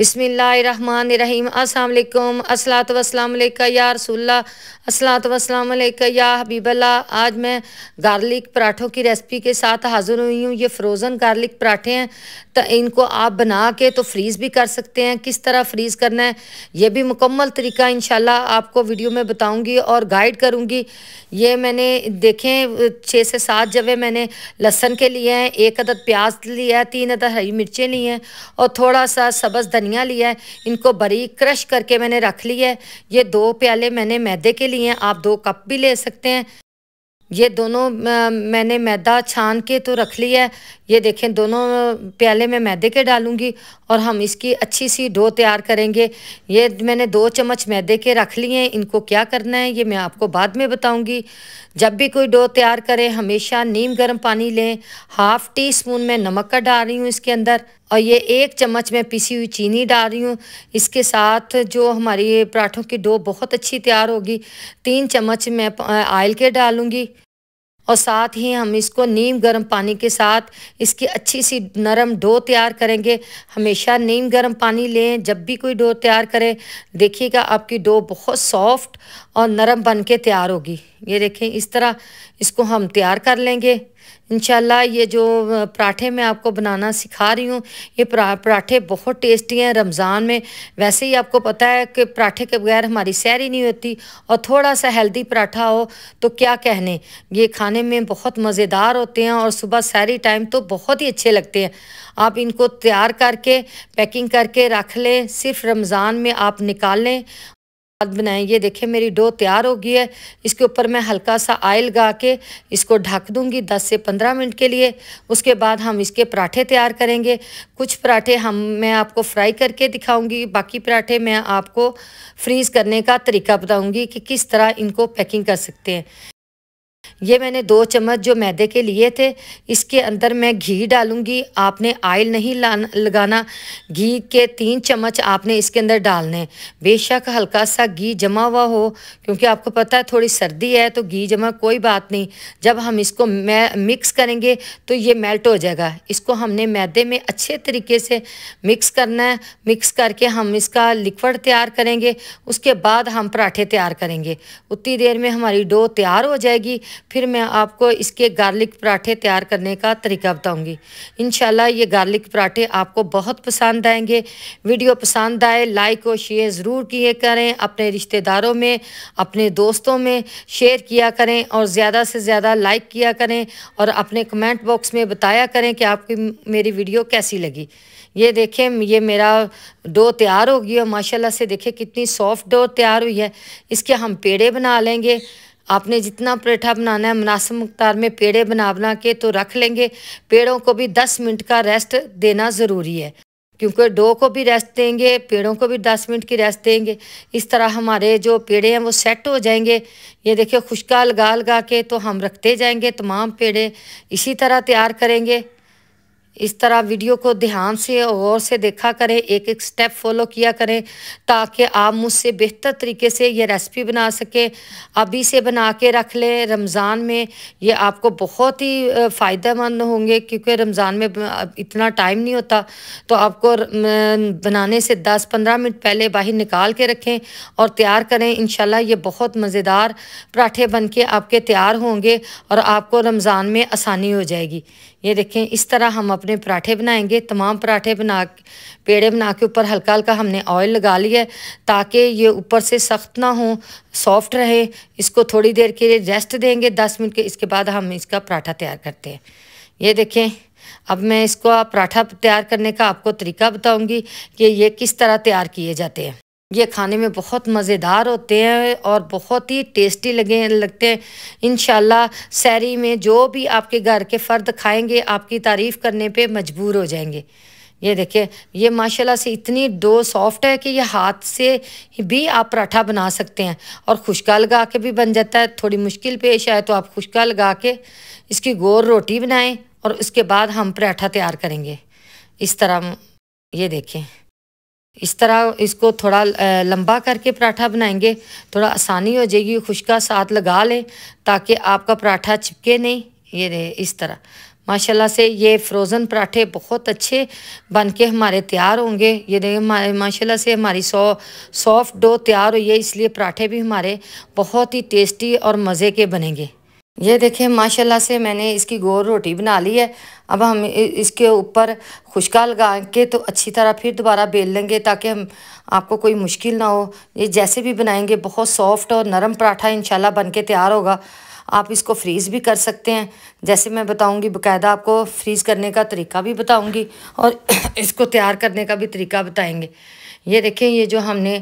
बिसमीम असलम असलात वसलाम या रसुल्ला असलात वसलाम या हबीबल्ला आज मैं गार्लिक पराठों की रेसिपी के साथ हाज़िर हुई हूँ ये फ्रोज़न गार्लिक पराठे हैं तो इनको आप बना के तो फ्रीज़ भी कर सकते हैं किस तरह फ्रीज़ करना है ये भी मुकम्मल तरीका इन आपको वीडियो में बताऊँगी और गाइड करूँगी ये मैंने देखें छः से सात जवे मैंने लहसन के लिए हैं एक अदद प्याज लिया है तीन अदद हरी मिर्चें ली हैं और थोड़ा सा सब्ज़ धनिया धनिया लिया है इनको बारीक क्रश करके मैंने रख लिया है ये दो प्याले मैंने मैदे के लिए हैं आप दो कप भी ले सकते हैं ये दोनों मैंने मैदा छान के तो रख लिया है ये देखें दोनों प्याले में मैदे के डालूंगी और हम इसकी अच्छी सी डो तैयार करेंगे ये मैंने दो चम्मच मैदे के रख लिए हैं इनको क्या करना है ये मैं आपको बाद में बताऊंगी जब भी कोई डो तैयार करें हमेशा नीम गर्म पानी लें हाफ़ टी स्पून में नमक का डाल रही हूँ इसके अंदर और ये एक चम्मच में पिसी हुई चीनी डाल रही हूँ इसके साथ जो हमारी पराठों की डो बहुत अच्छी तैयार होगी तीन चम्मच मैं आयल के डालूँगी और साथ ही हम इसको नीम गर्म पानी के साथ इसकी अच्छी सी नरम डो तैयार करेंगे हमेशा नीम गर्म पानी लें जब भी कोई डो तैयार करें देखिएगा आपकी डो बहुत सॉफ्ट और नरम बन के तैयार होगी ये देखें इस तरह इसको हम तैयार कर लेंगे इनशाला ये जो पराठे मैं आपको बनाना सिखा रही हूँ ये पराठे बहुत टेस्टी हैं रमज़ान में वैसे ही आपको पता है कि पराठे के बगैर हमारी सैर ही नहीं होती और थोड़ा सा हेल्दी पराठा हो तो क्या कहने ये खाने में बहुत मज़ेदार होते हैं और सुबह सैरी टाइम तो बहुत ही अच्छे लगते हैं आप इनको तैयार करके पैकिंग करके रख लें सिर्फ रमज़ान में आप निकाल लें बाद बनाएं ये देखें मेरी डो तैयार हो गई है इसके ऊपर मैं हल्का सा आयल गा के इसको ढक दूंगी 10 से 15 मिनट के लिए उसके बाद हम इसके पराठे तैयार करेंगे कुछ पराठे हम मैं आपको फ्राई करके दिखाऊंगी बाकी पराठे मैं आपको फ्रीज़ करने का तरीका बताऊंगी कि किस तरह इनको पैकिंग कर सकते हैं ये मैंने दो चम्मच जो मैदे के लिए थे इसके अंदर मैं घी डालूंगी आपने आयल नहीं लगाना घी के तीन चम्मच आपने इसके अंदर डालने बेशक हल्का सा घी जमा हुआ हो क्योंकि आपको पता है थोड़ी सर्दी है तो घी जमा कोई बात नहीं जब हम इसको मिक्स करेंगे तो ये मेल्ट हो जाएगा इसको हमने मैदे में अच्छे तरीके से मिक्स करना है मिक्स करके हम इसका लिक्वड तैयार करेंगे उसके बाद हम पराठे तैयार करेंगे उतनी देर में हमारी डो तैयार हो जाएगी फिर मैं आपको इसके गार्लिक पराठे तैयार करने का तरीका बताऊंगी इन ये गार्लिक पराठे आपको बहुत पसंद आएंगे वीडियो पसंद आए लाइक और शेयर ज़रूर किए करें अपने रिश्तेदारों में अपने दोस्तों में शेयर किया करें और ज़्यादा से ज़्यादा लाइक किया करें और अपने कमेंट बॉक्स में बताया करें कि आपकी मेरी वीडियो कैसी लगी ये देखें ये मेरा डो तैयार हो गया माशाला से देखें कितनी सॉफ्ट डो तैयार हुई है इसके हम पेड़े बना लेंगे आपने जितना पराठा बनाना है मुनासिब मकदार में पेड़े बना बना के तो रख लेंगे पेड़ों को भी दस मिनट का रेस्ट देना ज़रूरी है क्योंकि डो को भी रेस्ट देंगे पेड़ों को भी दस मिनट की रेस्ट देंगे इस तरह हमारे जो पेड़े हैं वो सेट हो जाएंगे ये देखिए खुशका लगा लगा के तो हम रखते जाएंगे तमाम पेड़े इसी तरह तैयार करेंगे इस तरह वीडियो को ध्यान से गौर से देखा करें एक एक स्टेप फॉलो किया करें ताकि आप मुझसे बेहतर तरीके से ये रेसिपी बना सकें अभी से बना के रख लें रमज़ान में ये आपको बहुत ही फ़ायदेमंद होंगे क्योंकि रमज़ान में इतना टाइम नहीं होता तो आपको बनाने से दस पंद्रह मिनट पहले बाहर निकाल के रखें और तैयार करें इन ये बहुत मज़ेदार पराठे बन के आपके तैयार होंगे और आपको रमज़ान में आसानी हो जाएगी ये देखें इस तरह हम अपने पराठे बनाएंगे तमाम पराठे बना पेड़े बना के ऊपर हल्का हल्का हमने ऑयल लगा लिया ताकि ये ऊपर से सख्त ना हो सॉफ्ट रहे इसको थोड़ी देर के लिए रेस्ट देंगे दस मिनट के इसके बाद हम इसका पराठा तैयार करते हैं ये देखें अब मैं इसको पराठा तैयार करने का आपको तरीका बताऊँगी कि ये किस तरह तैयार किए जाते हैं ये खाने में बहुत मज़ेदार होते हैं और बहुत ही टेस्टी लगे लगते हैं इन सैरी में जो भी आपके घर के फ़र्द खाएंगे आपकी तारीफ़ करने पे मजबूर हो जाएंगे ये देखिए ये माशाल्लाह से इतनी डो सॉफ्ट है कि ये हाथ से भी आप पराठा बना सकते हैं और खुशका लगा के भी बन जाता है थोड़ी मुश्किल पेश आए तो आप खुशका लगा के इसकी गोर रोटी बनाएँ और उसके बाद हम पराठा तैयार करेंगे इस तरह ये देखें इस तरह इसको थोड़ा लंबा करके पराठा बनाएंगे थोड़ा आसानी हो जाएगी खुशका साथ लगा लें ताकि आपका पराठा चिपके नहीं ये रहे इस तरह माशाल्लाह से ये फ्रोज़न पराठे बहुत अच्छे बन के हमारे तैयार होंगे ये देखिए हमारे माशाल्लाह से हमारी सौ सॉफ्ट डो तैयार हुई है इसलिए पराठे भी हमारे बहुत ही टेस्टी और मज़े के बनेंगे ये देखिए माशाल्लाह से मैंने इसकी गोर रोटी बना ली है अब हम इसके ऊपर खुशका लगा के तो अच्छी तरह फिर दोबारा बेल लेंगे ताकि हम आपको कोई मुश्किल ना हो ये जैसे भी बनाएंगे बहुत सॉफ्ट और नरम पराठा इंशाल्लाह बन के तैयार होगा आप इसको फ्रीज़ भी कर सकते हैं जैसे मैं बताऊंगी बकायदा आपको फ्रीज़ करने का तरीका भी बताऊंगी और इसको तैयार करने का भी तरीका बताएंगे ये देखें ये जो हमने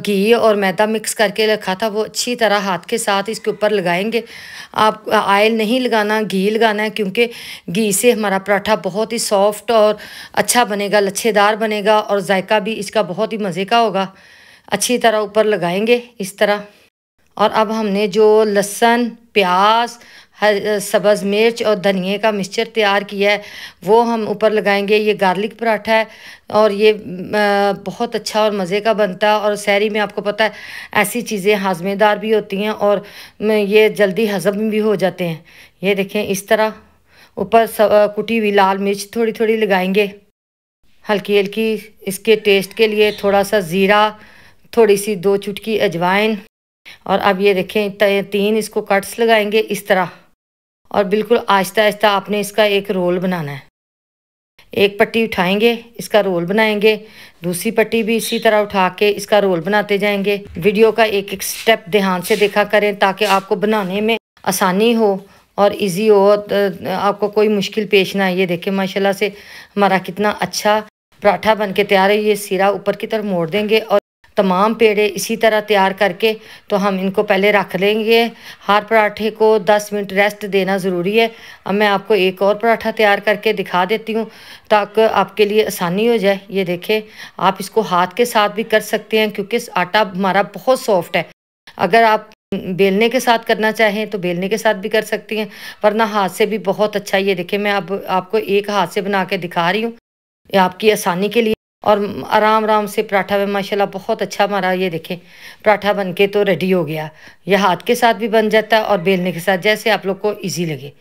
घी और मैदा मिक्स करके रखा था वो अच्छी तरह हाथ के साथ इसके ऊपर लगाएंगे आप आयल नहीं लगाना घी लगाना है क्योंकि घी से हमारा पराठा बहुत ही सॉफ्ट और अच्छा बनेगा लच्छेदार बनेगा और जायका भी इसका बहुत ही मज़े का होगा अच्छी तरह ऊपर लगाएंगे इस तरह और अब हमने जो लहसन प्याज सब्ज़ मिर्च और धनिए का मिक्सचर तैयार किया है वो हम ऊपर लगाएंगे ये गार्लिक पराठा है और ये बहुत अच्छा और मज़े का बनता है और शहरी में आपको पता है ऐसी चीज़ें हाजमेदार भी होती हैं और ये जल्दी हजम भी हो जाते हैं ये देखें इस तरह ऊपर कुटी हुई लाल मिर्च थोड़ी थोड़ी लगाएंगे हल्की हल्की इसके टेस्ट के लिए थोड़ा सा ज़ीरा थोड़ी सी दो चुटकी अजवाइन और अब ये देखें तीन इसको कट्स लगाएंगे इस तरह और बिल्कुल आहिस्ता आहिस्ता आपने इसका एक रोल बनाना है एक पट्टी उठाएंगे इसका रोल बनाएंगे दूसरी पट्टी भी इसी तरह उठा के इसका रोल बनाते जाएंगे वीडियो का एक एक स्टेप ध्यान से देखा करें ताकि आपको बनाने में आसानी हो और इजी हो आपको कोई मुश्किल पेश ना आए ये देखें माशाल्लाह से हमारा कितना अच्छा पराठा बन के तैयार है ये सिरा ऊपर की तरफ मोड़ देंगे और तमाम पेड़े इसी तरह तैयार करके तो हम इनको पहले रख लेंगे हर पराठे को 10 मिनट रेस्ट देना ज़रूरी है अब मैं आपको एक और पराठा तैयार करके दिखा देती हूँ ताकि आपके लिए आसानी हो जाए ये देखें आप इसको हाथ के साथ भी कर सकते हैं क्योंकि आटा हमारा बहुत सॉफ्ट है अगर आप बेलने के साथ करना चाहें तो बेलने के साथ भी कर सकती हैं वरना हाथ से भी बहुत अच्छा ये देखें मैं अब आपको एक हाथ से बना के दिखा रही हूँ आपकी आसानी के लिए और आराम आराम से पराठा में माशाल्लाह बहुत अच्छा हमारा ये देखें पराठा बन के तो रेडी हो गया यह हाथ के साथ भी बन जाता है और बेलने के साथ जैसे आप लोग को ईजी लगे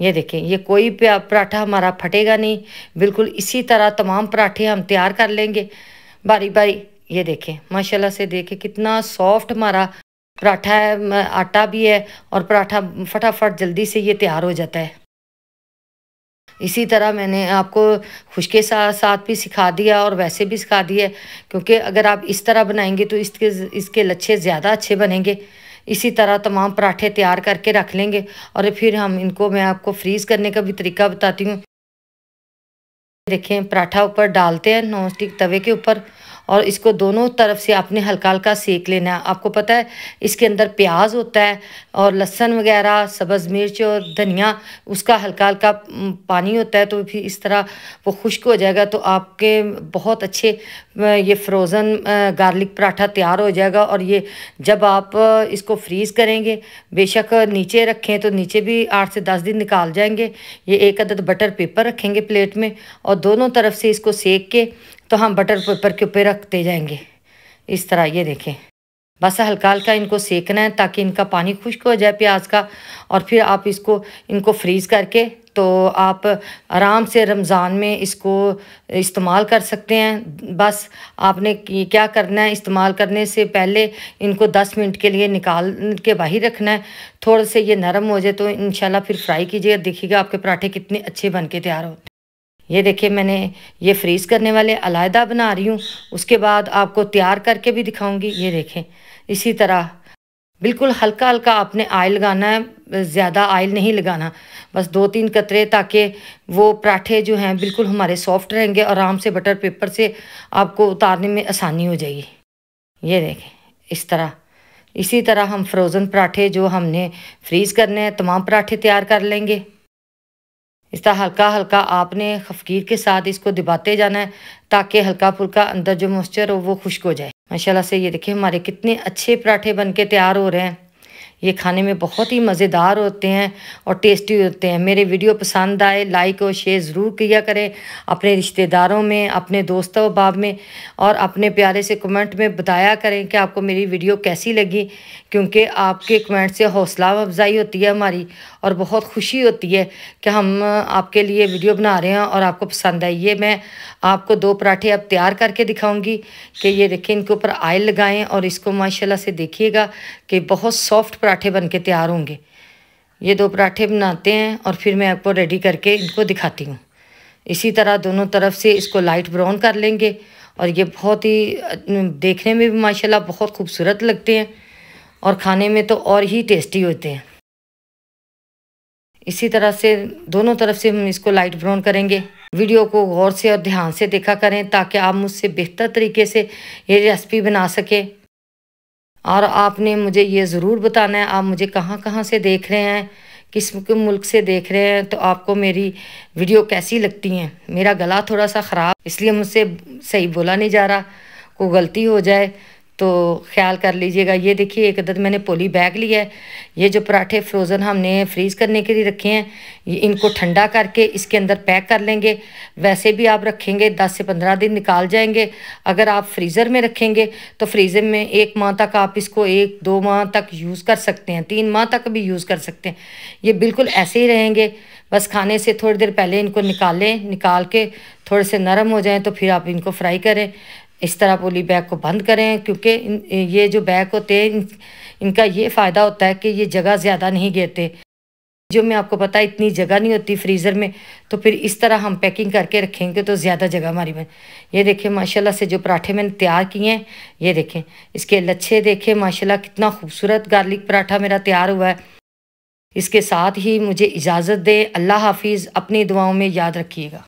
ये देखें ये कोई पराठा हमारा फटेगा नहीं बिल्कुल इसी तरह तमाम पराठे हम तैयार कर लेंगे बारी बारी ये देखें माशाल्लाह से देखें कितना सॉफ्ट हमारा पराठा है आटा भी है और पराठा फटाफट जल्दी से ये तैयार हो जाता है इसी तरह मैंने आपको खुशके साथ साथ भी सिखा दिया और वैसे भी सिखा दिया क्योंकि अगर आप इस तरह बनाएंगे तो इसके इसके लच्छे ज़्यादा अच्छे बनेंगे इसी तरह तमाम पराठे तैयार करके रख लेंगे और फिर हम इनको मैं आपको फ्रीज़ करने का भी तरीका बताती हूँ देखें पराठा ऊपर डालते हैं नॉन स्टिक तवे के ऊपर और इसको दोनों तरफ से आपने हल्का हल्का सेक लेना है आपको पता है इसके अंदर प्याज होता है और लहसन वगैरह सब्ज़ मिर्च और धनिया उसका हल्का हल्का पानी होता है तो फिर इस तरह वो खुश्क हो जाएगा तो आपके बहुत अच्छे ये फ्रोज़न गार्लिक पराठा तैयार हो जाएगा और ये जब आप इसको फ्रीज़ करेंगे बेशक नीचे रखें तो नीचे भी आठ से दस दिन निकाल जाएंगे ये एक अदद बटर पेपर रखेंगे प्लेट में और दोनों तरफ से इसको सेक के तो हम बटर पेपर के ऊपर रखते जाएंगे इस तरह ये देखें बस हल्का हल्का इनको सेकना है ताकि इनका पानी खुश्क हो जाए प्याज का और फिर आप इसको इनको फ्रीज़ करके तो आप आराम से रमज़ान में इसको इस्तेमाल कर सकते हैं बस आपने क्या करना है इस्तेमाल करने से पहले इनको 10 मिनट के लिए निकाल के बाहर रखना है थोड़े से ये नरम हो जाए तो इन फिर फ्राई कीजिए देखिएगा आपके पराठे कितने अच्छे बन के तैयार होते हैं ये देखिए मैंने ये फ्रीज़ करने वाले अलहदा बना रही हूँ उसके बाद आपको तैयार करके भी दिखाऊंगी ये देखें इसी तरह बिल्कुल हल्का हल्का आपने आयल लगाना है ज़्यादा आयल नहीं लगाना बस दो तीन कतरे ताकि वो पराठे जो हैं बिल्कुल हमारे सॉफ्ट रहेंगे और आराम से बटर पेपर से आपको उतारने में आसानी हो जाएगी ये देखें इस तरह इसी तरह हम फ्रोज़न पराठे जो हमने फ्रीज़ करने हैं तमाम पराठे तैयार कर लेंगे इस तरह हल्का हल्का आपने खफकीर के साथ इसको दबाते जाना है ताकि हल्का फुल्का अंदर जो मॉइस्चर हो वो खुश्क हो जाए माशाल्लाह से ये देखिए हमारे कितने अच्छे पराठे बन के तैयार हो रहे हैं ये खाने में बहुत ही मज़ेदार होते हैं और टेस्टी होते हैं मेरे वीडियो पसंद आए लाइक और शेयर ज़रूर किया करें अपने रिश्तेदारों में अपने दोस्तों बाब में और अपने प्यारे से कमेंट में बताया करें कि आपको मेरी वीडियो कैसी लगी क्योंकि आपके कमेंट से हौसला अफजाई होती है हमारी और बहुत खुशी होती है कि हम आपके लिए वीडियो बना रहे हैं और आपको पसंद आई ये मैं आपको दो पराठे अब तैयार करके दिखाऊंगी कि ये देखिए इनके ऊपर आयल लगाएं और इसको माशाल्लाह से देखिएगा कि बहुत सॉफ्ट पराठे बन के तैयार होंगे ये दो पराठे बनाते हैं और फिर मैं आपको रेडी करके इनको दिखाती हूँ इसी तरह दोनों तरफ से इसको लाइट ब्राउन कर लेंगे और ये बहुत ही देखने में भी माशाल्लाह बहुत खूबसूरत लगते हैं और खाने में तो और ही टेस्टी होते हैं इसी तरह से दोनों तरफ से हम इसको लाइट ब्राउन करेंगे वीडियो को गौर से और ध्यान से देखा करें ताकि आप मुझसे बेहतर तरीके से ये रेसिपी बना सके और आपने मुझे ये ज़रूर बताना है आप मुझे कहाँ कहाँ से देख रहे हैं किस मुल्क से देख रहे हैं तो आपको मेरी वीडियो कैसी लगती हैं मेरा गला थोड़ा सा ख़राब इसलिए मुझसे सही बोला नहीं जा रहा को गलती हो जाए तो ख्याल कर लीजिएगा ये देखिए एक अदद मैंने पोली बैग लिया है ये जो पराठे फ्रोज़न हमने फ्रीज़ करने के लिए रखे हैं ये इनको ठंडा करके इसके अंदर पैक कर लेंगे वैसे भी आप रखेंगे दस से पंद्रह दिन निकाल जाएंगे अगर आप फ्रीज़र में रखेंगे तो फ्रीज़र में एक माह तक आप इसको एक दो माह तक यूज़ कर सकते हैं तीन माह तक भी यूज़ कर सकते हैं ये बिल्कुल ऐसे ही रहेंगे बस खाने से थोड़ी देर पहले इनको निकालें निकाल के थोड़े से नरम हो जाएँ तो फिर आप इनको फ्राई करें इस तरह पोली बैग को बंद करें क्योंकि ये जो बैग होते हैं इनका ये फ़ायदा होता है कि ये जगह ज़्यादा नहीं गिरते जो मैं आपको पता इतनी जगह नहीं होती फ्रीज़र में तो फिर इस तरह हम पैकिंग करके रखेंगे तो ज़्यादा जगह हमारी बन ये देखें माशाल्लाह से जो पराठे मैंने तैयार किए हैं ये देखें इसके लच्छे देखें माशाल्लाह कितना खूबसूरत गार्लिक पराठा मेरा तैयार हुआ है इसके साथ ही मुझे इजाज़त दे अल्लाह हाफिज़ अपनी दुआओं में याद रखिएगा